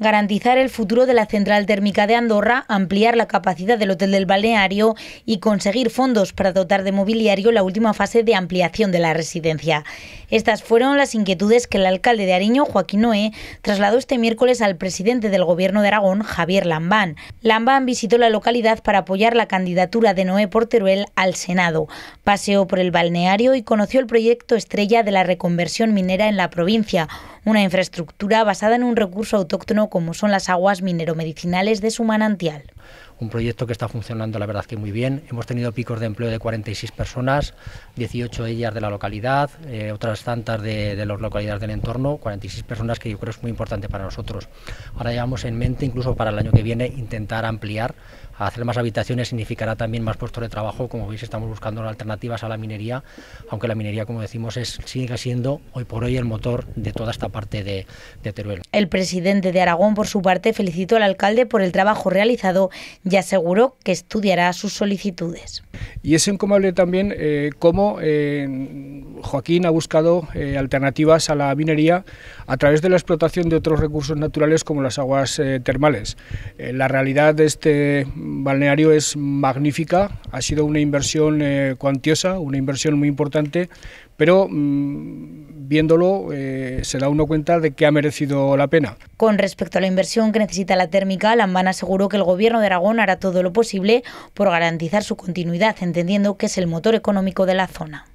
garantizar el futuro de la central térmica de Andorra, ampliar la capacidad del Hotel del Balneario y conseguir fondos para dotar de mobiliario la última fase de ampliación de la residencia. Estas fueron las inquietudes que el alcalde de Ariño, Joaquín Noé, trasladó este miércoles al presidente del Gobierno de Aragón, Javier Lambán. Lambán visitó la localidad para apoyar la candidatura de Noé Porteruel al Senado. Paseó por el balneario y conoció el proyecto estrella de la reconversión minera en la provincia, una infraestructura basada en un recurso autóctono como son las aguas mineromedicinales de su manantial un proyecto que está funcionando la verdad que muy bien. Hemos tenido picos de empleo de 46 personas, 18 ellas de la localidad, eh, otras tantas de, las localidades del entorno, 46 personas que yo creo es muy importante para nosotros. Ahora llevamos en mente incluso para el año que viene intentar ampliar hacer más habitaciones significará también más puestos de trabajo. Como veis, estamos buscando alternativas a la minería, aunque la minería, como decimos, es, sigue siendo hoy por hoy el motor de toda esta parte de, de Teruel. El presidente de Aragón, por su parte, felicitó al alcalde por el trabajo realizado y aseguró que estudiará sus solicitudes. Y es incomable también eh, cómo eh, Joaquín ha buscado eh, alternativas a la minería a través de la explotación de otros recursos naturales como las aguas termales. la realidad de este balneario es magnífica, ha sido una inversión eh, cuantiosa, una inversión muy importante, pero mm, viéndolo eh, se da uno cuenta de que ha merecido la pena. Con respecto a la inversión que necesita la térmica, Lambán aseguró que el Gobierno de Aragón hará todo lo posible por garantizar su continuidad, entendiendo que es el motor económico de la zona.